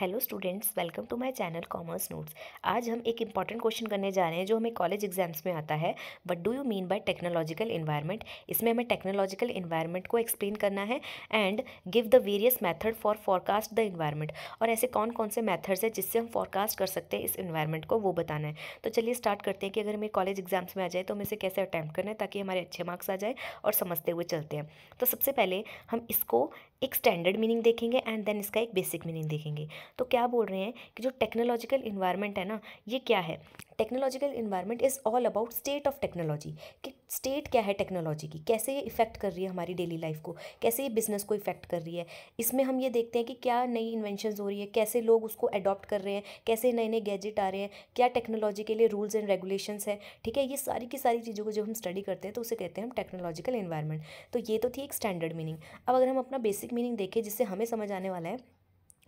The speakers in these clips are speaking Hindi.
hello students welcome to my channel commerce notes आज हम एक इंपॉर्टेंट क्वेश्चन करने जा रहे हैं जो हमें कॉलेज एग्जाम्स में आता है but do you mean by technological environment इसमें हमें टेक्नोलॉजिकल इन्वायरमेंट को एक्सप्लेन करना है and give the various method for forecast the environment और ऐसे कौन कौन से मैथड्स हैं जिससे हम फॉरकास्ट कर सकते हैं इस इन्वायरमेंट को वो बताना है तो चलिए स्टार्ट करते हैं कि अगर हमें कॉलेज एग्जाम्स में आ जाए तो हम इसे कैसे अटैम्प्ट करना है ताकि हमारे अच्छे मार्क्स आ जाए और समझते हुए चलते हैं तो सबसे पहले हम इसको एक स्टैंडर्ड मीनिंग देखेंगे एंड देन इसका एक बेसिक मीनिंग देखेंगे तो क्या बोल रहे हैं कि जो टेक्नोलॉजिकल इन्वायरमेंट है ना ये क्या है technological environment is all about state of technology कि स्टेट क्या है टेक्नोलॉजी की कैसे ये इफेक्ट कर रही है हमारी डेली लाइफ को कैसे ये बिजनेस को इफेक्ट कर रही है इसमें हम ये देखते हैं कि क्या नई इन्वेंशन हो रही है कैसे लोग उसको अडॉप्ट कर रहे हैं कैसे नए नए गैजेट आ रहे हैं क्या टेक्नोलॉजी के लिए रूल्स एंड रेगुलेशंस है ठीक है ये सारी की सारी चीज़ों को जब हम स्टडी करते हैं तो उसे कहते हैं हम टेक्नोलॉजिकल इन्वायरमेंट तो ये तो थी एक स्टैंडर्ड मीनिंग अब अगर हम अपना बेसिक मीनिंग देखें जिससे हमें समझ आने वाला है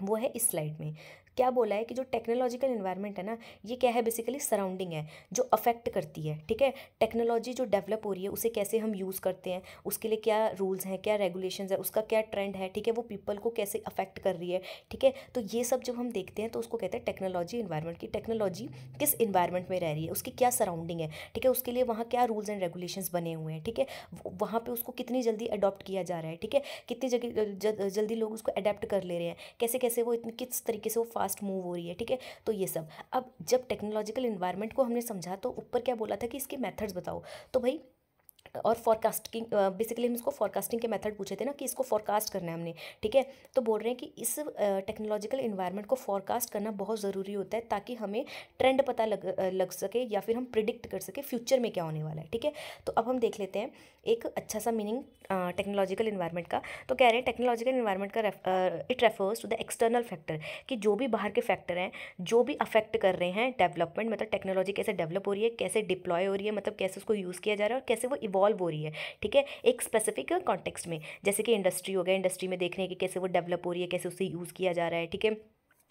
वो है इस स्लाइड में क्या बोला है कि जो टेक्नोलॉजिकल इन्वायरमेंट है ना ये क्या है बेसिकली सराउंडिंग है जो अफेक्ट करती है ठीक है टेक्नोलॉजी जो डेवलप हो रही है उसे कैसे हम यूज़ करते हैं उसके लिए क्या रूल्स हैं क्या रेगुलेशन है उसका क्या ट्रेंड है ठीक है वो पीपल को कैसे अफेक्ट कर रही है ठीक है तो ये सब जब हम देखते हैं तो उसको कहते हैं टेक्नोलॉजी इन्वायरमेंट की टेक्नोलॉजी किस इन्वायरमेंट में रह रही है उसकी क्या सराउंडिंग है ठीक है उसके लिए वहाँ क्या रूल्स एंड रेगुलेशन बने हुए हैं ठीक है वहाँ पर उसको कितनी जल्दी अडॉप्ट किया जा रहा है ठीक है कितनी जगह जल्दी लोग उसको अडेप्ट कर ले रहे हैं कैसे कैसे वो इतनी किस तरीके से वो फास्ट मूव हो रही है ठीक है तो ये सब अब जब टेक्नोलॉजिकल इन्वायरमेंट को हमने समझा तो ऊपर क्या बोला था कि इसके मैथड्स बताओ तो भाई और फॉरकास्टिंग बेसिकली हम इसको फॉरकास्टिंग के मेथड पूछे थे ना कि इसको फॉरकास्ट करना है हमने ठीक है तो बोल रहे हैं कि इस टेक्नोलॉजिकल इन्वायरमेंट को फॉरकास्ट करना बहुत ज़रूरी होता है ताकि हमें ट्रेंड पता लग लग सके या फिर हम प्रिडिक्ट कर सके फ्यूचर में क्या होने वाला है ठीक है तो अब हम देख लेते हैं एक अच्छा सा मीनिंग टेक्नोलॉजिकल इन्वायरमेंट का तो कह रहे हैं टेक्नोलॉजिकल इन्वायरमेंट का it refers to the external factor कि जो भी बाहर के फैक्टर हैं जो भी अफेक्ट कर रहे हैं डेवलपमेंट मतलब टेक्नोलॉजी कैसे डेवलप हो रही है कैसे डिप्लॉय हो रही है मतलब कैसे उसको यूज़ किया जा रहा है और कैसे वो इवॉल्व हो रही है ठीक है एक स्पेसिफिक कॉन्टेक्स्ट में जैसे कि इंडस्ट्री हो गया इंडस्ट्री में देख रहे हैं कि कैसे वो डेवलप हो रही है कैसे उसे यूज़ किया जा रहा है ठीक है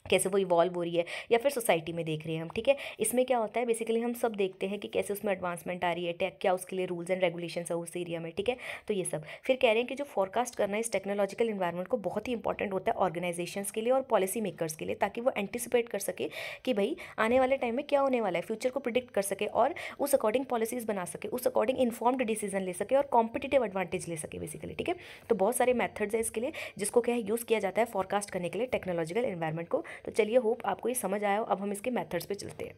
कैसे वो इवॉल्व हो रही है या फिर सोसाइटी में देख रहे हैं हम ठीक है इसमें क्या होता है बेसिकली हम सब देखते हैं कि कैसे उसमें एडवांसमेंट आ रही है टेक क्या उसके लिए रूल्स एंड रेगुलेशन है उस एरिया में ठीक है तो ये सब फिर कह रहे हैं कि जो फॉरकास्ट करना इस टेक्नोलॉजिकल इन्वायरमेंट को बहुत ही इंपॉर्टेंट होता है ऑर्गेनाइजेशन के लिए और पॉलिसी मेकर्स के लिए ताकि वो एंटिसिपेट कर सके कि भाई आने वाले टाइम में क्या होने वाला है फ्यूचर को प्रिडिक्ट कर सके और उस अकॉर्डिंग पॉलिसीज़ बना सके उस अकॉर्डिंग इन्फॉर्म्ड डिसीजन ले सके और कॉम्पिटेटिव एडवांटेज ले सके बेसिकली ठीक है तो बहुत सारे मैथड्स हैं इसके लिए जिसको क्या है यूज़ किया जाता है फॉरकास्ट करने के लिए टेक्नोलॉजिकल इन्वायरमेंट को तो चलिए होप आपको ये समझ आया हो अब हम इसके मेथड्स पे चलते हैं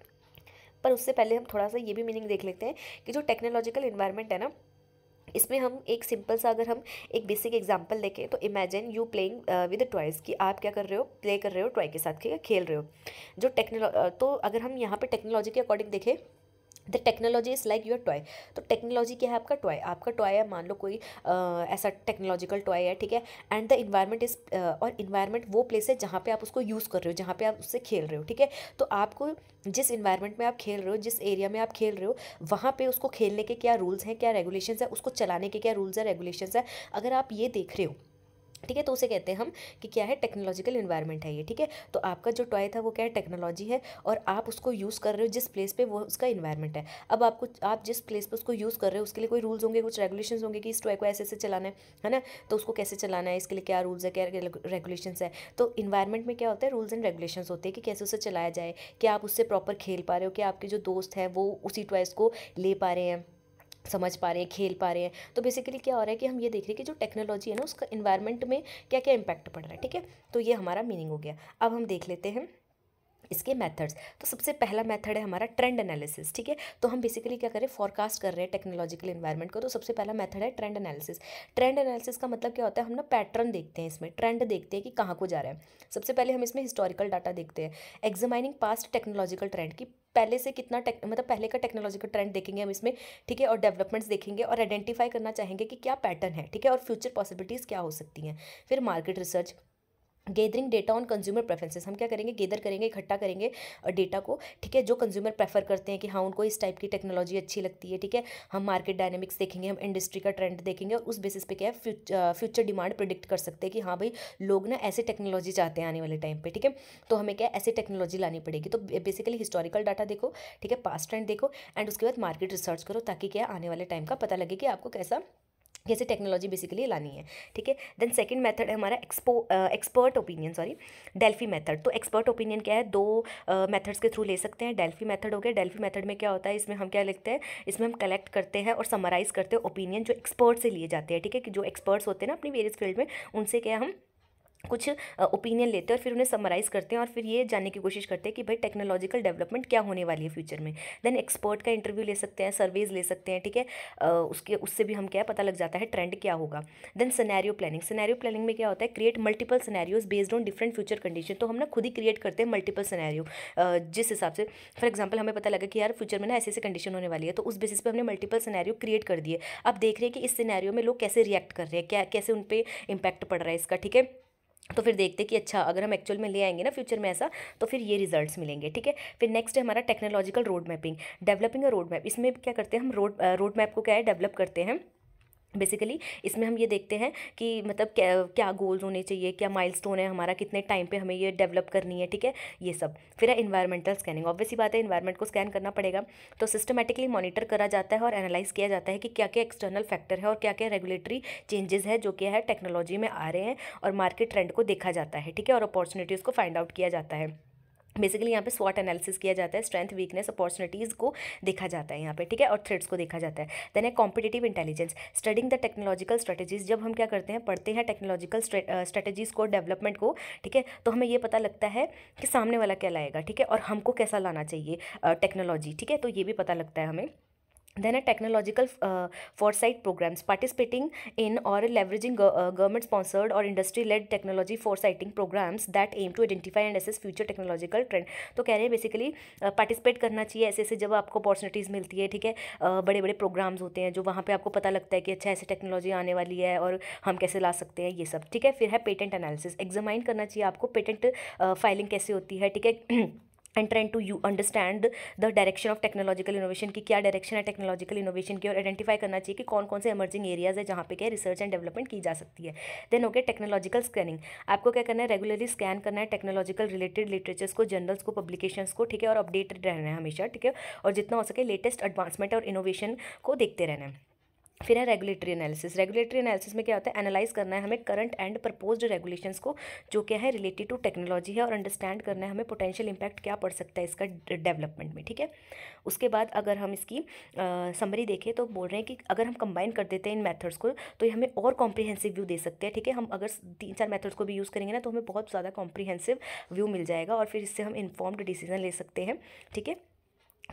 पर उससे पहले हम थोड़ा सा ये भी मीनिंग देख लेते हैं कि जो टेक्नोलॉजिकल इन्वायरमेंट है ना इसमें हम एक सिंपल सा अगर हम एक बेसिक एग्जांपल देखें तो imagine you playing with toys कि आप क्या कर रहे हो प्ले कर रहे हो टॉय के साथ ठीक है खेल रहे हो जो टेक्नोलॉ तो अगर हम यहाँ पे टेक्नोलॉजी के अकॉर्डिंग देखें the technology is like your toy तो टेक्नोलॉजी क्या है आपका टॉय आपका टॉय है मान लो कोई आ, ऐसा टेक्नोलॉजिकल टॉय है ठीक है एंड द इन्वायरमेंट इज़ और इन्वायरमेंट वो प्लेस है जहाँ पे आप उसको यूज़ कर रहे हो जहाँ पे आप उससे खेल रहे हो ठीक है तो आपको जिस इन्वायरमेंट में आप खेल रहे हो जिस एरिया में आप खेल रहे हो वहाँ पर उसको खेलने के क्या रूल्स हैं क्या रेगुलेशन है उसको चलाने के क्या रूल्स हैं रेगुलेशन है अगर आप ये देख रहे हो ठीक है तो उसे कहते हैं हम कि क्या है टेक्नोलॉजिकल इन्वायरमेंट है ये ठीक है तो आपका जो टॉय था वो क्या है टेक्नोलॉजी है और आप उसको यूज़ कर रहे हो जिस प्लेस पे वो उसका इन्वायरमेंट है अब आपको आप जिस प्लेस पे उसको यूज़ कर रहे हो उसके लिए कोई रूल्स होंगे कुछ रेगुलेशन होंगे कि इस टॉय को ऐसे ऐसे चलाना है है ना तो उसको कैसे चलाना है इसके लिए क्या रूल्स है क्या रेगुलेशन है तो इन्वायरमेंट में क्या होता है रूल्स एंड रेगुलेशन होते हैं कि कैसे उसे चलाया जाए क्या आप उससे प्रॉपर खेल पा रहे हो क्या आपके जो दोस्त हैं वो उसी टॉयस को ले पा रहे हैं समझ पा रहे हैं खेल पा रहे हैं तो बेसिकली क्या हो रहा है कि हम ये देख रहे हैं कि जो टेक्नोलॉजी है ना उसका इन्वायरमेंट में क्या क्या इम्पैक्ट पड़ रहा है ठीक है तो ये हमारा मीनिंग हो गया अब हम देख लेते हैं इसके मेथड्स तो सबसे पहला मेथड है हमारा ट्रेंड एनालिसिस ठीक है तो हम बेसिकली क्या करें फॉरकास्ट कर रहे हैं टेक्नोलॉजिकल इन्वायरमेंट को तो सबसे पहला मेथड है ट्रेंड एनालिसिस ट्रेंड एनालिसिस का मतलब क्या होता है हम ना पैटर्न देखते हैं इसमें ट्रेंड देखते हैं कि कहाँ को जा रहा है सबसे पहले हम इसमें हिस्टोरिकल डाटा देखते हैं एग्जामाइनिंग पास्ट टेक्नोलॉजिकल ट्रेंड की पहले से कितना टेक मतलब पहले का टेक्नोलॉजिकल ट्रेंड देखेंगे हम इसमें ठीक है और डेवलपमेंट्स देखेंगे और आइडेंटिफाई करना चाहेंगे कि क्या पैटर्न है ठीक है और फ्यूचर पॉसिबिलिटीज़ क्या हो सकती हैं फिर market research gathering data on consumer preferences हम क्या करेंगे गेदर करेंगे इकट्ठा करेंगे डेटा को ठीक है जो कंज्यूमर प्रेफर करते हैं कि हाँ उनको इस टाइप की टेक्नोलॉजी अच्छी लगती है ठीक है हम मार्केट डायनेमिक्स देखेंगे हम इंडस्ट्री का ट्रेंड देखेंगे और उस बेसिस पे क्या है फ्यूचर फ्यूचर डिमांड प्रिडिक्ट कर सकते हैं कि हाँ भाई लोग ना ऐसे टेक्नोलॉजी चाहते हैं आने वाले टाइम पर ठीक है तो हमें क्या ऐसी टेक्नोलॉजी लानी पड़ेगी तो बेसिकली हिस्टोरिकल डाटा देखो ठीक है पास्ट ट्रेंड देखो एंड उसके बाद मार्केट रिसर्च करो ताकि क्या आने वाले टाइम का पता लगे कि आपको कैसा कैसे टेक्नोलॉजी बेसिकली लानी है ठीक है देन सेकंड मेथड है हमारा expo expert opinion sorry Delphi method तो एक्सपर्ट ओपिनियन क्या है दो मेथड्स uh, के थ्रू ले सकते हैं डेल्फी मेथड हो गया डेल्फी मेथड में क्या होता है इसमें हम क्या लिखते हैं इसमें हम कलेक्ट करते हैं और समराइज़ करते हैं ओपिनियन जो एक्सपर्ट से लिए जाते हैं ठीक है कि जो एक्सपर्ट्स होते हैं ना अपनी वेरियस फील्ड में उनसे क्या हम कुछ ओपिनियन लेते हैं और फिर उन्हें समराइज़ करते हैं और फिर ये जानने की कोशिश करते हैं कि भाई टेक्नोलॉजिकल डेवलपमेंट क्या होने वाली है फ्यूचर में देन एक्सपर्ट का इंटरव्यू ले सकते हैं सर्वेज ले सकते हैं ठीक है उसके उससे भी हम क्या पता लग जाता है ट्रेंड क्या होगा then scenario planning scenario planning में क्या होता है create multiple scenarios based on different future condition तो हम ना खुद ही क्रिएट करते हैं मल्टीपल सिनेरियो जिस हिसाब से फॉर एग्जाम्पल हमें पता लगा कि यार फ्यूचर में ना ऐसी ऐसी कंडीशन होने वाली है तो उस बेसिस पर हमने मल्टीपल सिनेरियो क्रिएट कर दिए अब देख रहे हैं कि इस सिनेरियो में लोग कैसे रिएक्ट कर रहे हैं क्या कैसे उन पर इम्पैक्ट पड़ रहा है इसका ठीक है तो फिर देखते कि अच्छा अगर हम एक्चुअल में ले आएंगे ना फ्यूचर में ऐसा तो फिर ये रिजल्ट्स मिलेंगे ठीक है फिर नेक्स्ट है हमारा technological road mapping developing a road map इसमें क्या करते हैं हम रोड रोड मैप को क्या है डेवलप करते हैं बेसिकली इसमें हम ये देखते हैं कि मतलब क्या क्या गोल्स होने चाहिए क्या माइलस्टोन है हमारा कितने टाइम पे हमें ये डेवलप करनी है ठीक है ये सब फिर है इन्वायरमेंटल स्कैनिंग ऑब्वियसली बात है इन्वायरमेंट को स्कैन करना पड़ेगा तो सिस्टमेटिकली मॉनिटर करा जाता है और एनालाइज किया जाता है कि क्या क्या एक्सटर्नल फैक्टर है और क्या क्या रेगुलेटरी चेंजेस है जो क्या है टेक्नोलॉजी में आ रहे हैं और मार्केट ट्रेंड को देखा जाता है ठीक है और अपॉर्चुनिटीज़ को फाइंड आउट किया जाता है बेसिकली यहाँ पे स्वॉट एनालिसिस किया जाता है स्ट्रेंथ वीकनेस अपॉर्चुनिटीज़ को देखा जाता है यहाँ पे ठीक है और थ्रेड्स को देखा जाता है देन है competitive intelligence studying the technological strategies जब हम क्या करते हैं पढ़ते हैं टेक्नोलॉजिकल स्ट्रेटजीज़ को डेवलपमेंट को ठीक है तो हमें ये पता लगता है कि सामने वाला क्या लाएगा ठीक है और हमको कैसा लाना चाहिए टेक्नोलॉजी ठीक है तो ये भी पता लगता है हमें Then a technological uh, foresight programs participating in or leveraging go uh, government sponsored or industry led technology foresighting programs that aim to identify and assess future technological trend to keh rahe तो basically uh, participate karna chahiye aise aise jab aapko opportunities milti hai theek hai uh, bade bade programs hote hain jo wahan pe aapko pata lagta hai ki acha aise technology aane wali hai aur hum kaise la sakte hain ye sab theek hai fir hai patent analysis examine karna chahiye aapko patent uh, filing kaise hoti hai theek hai and trend to you understand the direction of technological innovation की क्या डायरेक्शन है टेक्नोलॉजिकल इनोवेशन की और आइडेंटिफाई करना चाहिए कि कौन कौन से इमर्जिंग एरियाज है जहाँ पे क्या रिसर्च एंड डेवलपमेंट की जा सकती है देन ओके टेक्नोलॉजिकल स्कैनिंग आपको क्या करना है रेगुलरली स्कैन करना है टेक्नोलॉजिकल रिलेटेड लिटरेचर्स को जर्नल्स को पब्लिकेशन को ठीक है और अपडेटेड रहना है हमेशा ठीक है और जितना हो सके लेटेस्ट एडवांसमेंट और इनोवेशन को देखते रहना है फिर है रेगुलेटरी एनालिसिस रेगुलेटरी एनालिसिस में क्या होता है एनालाइज करना है हमें करंट एंड प्रपोज्ड रेगुलेशंस को जो क्या है रिलेटेड टू टेक्नोलॉजी है और अंडरस्टैंड करना है हमें पोटेंशियल इंपैक्ट क्या पड़ सकता है इसका डेवलपमेंट में ठीक है उसके बाद अगर हम इसकी समरी देखें तो बोल रहे हैं कि अगर हम कंबाइन कर देते हैं इन मैथड्स को तो ये हमें और कॉम्प्रीहेंसिव व्यू दे सकते हैं ठीक है हम अगर तीन चार मैथड्स को भी यूज़ करेंगे ना तो हमें बहुत ज़्यादा कॉम्प्रीहेंसिव व्यू मिल जाएगा और फिर इससे हम इन्फॉर्म्ड डिसीजन ले सकते हैं ठीक है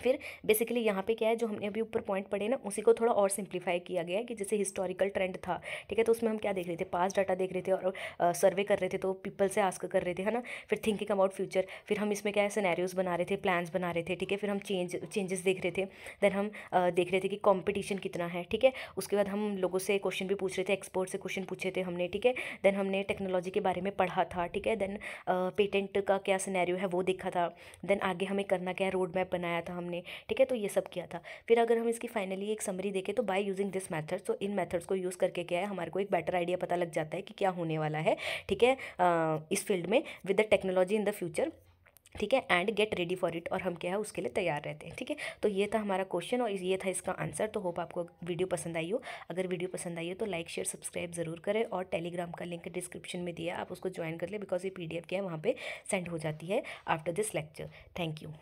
फिर बेसिकली यहाँ पे क्या है जो हमने अभी ऊपर पॉइंट पढ़े ना उसी को थोड़ा और सिंप्लीफाई किया गया है कि जैसे हिस्टोरिकल ट्रेंड था ठीक है तो उसमें हम क्या देख रहे थे पास डाटा देख रहे थे और सर्वे कर रहे थे तो पीपल से आस्क कर रहे थे है ना फिर थिंकिंग अबाउट फ्यूचर फिर हम इसमें क्या है सैनैरियोज बना रहे थे प्लान्स बना रहे थे ठीक है फिर हम चेंज चेंजेस देख रहे थे देन हम आ, देख रहे थे कि कॉम्पिटिशन कितना है ठीक है उसके बाद हम लोगों से क्वेश्चन भी पूछ रहे थे एक्सपोर्ट से क्वेश्चन पूछे थे हमने ठीक है देन हमने टेक्नोलॉजी के बारे में पढ़ा था ठीक है देन पेटेंट का क्या सैनैरियो है वो देखा था देन आगे हमें करना क्या है रोड मैप बनाया था हमने ठीक है तो ये सब किया था फिर अगर हम इसकी फाइनली एक समरी देखें तो by using this method so इन मैथड्स को यूज़ करके क्या है हमारे को एक बेटर आइडिया पता लग जाता है कि क्या होने वाला है ठीक है इस फील्ड में with the technology in the future ठीक है and get ready for it और हम क्या है उसके लिए तैयार रहते हैं ठीक है तो ये था हमारा क्वेश्चन और ये था इसका आंसर तो होप आपको वीडियो पसंद आई हो अगर वीडियो पसंद आई हो तो लाइक शेयर सब्सक्राइब ज़रूर करें और टेलीग्राम का लिंक डिस्क्रिप्शन में दिया आप उसको ज्वाइन कर ले बिकॉज ये पी डी क्या है वहाँ पर सेंड हो जाती है after this lecture thank you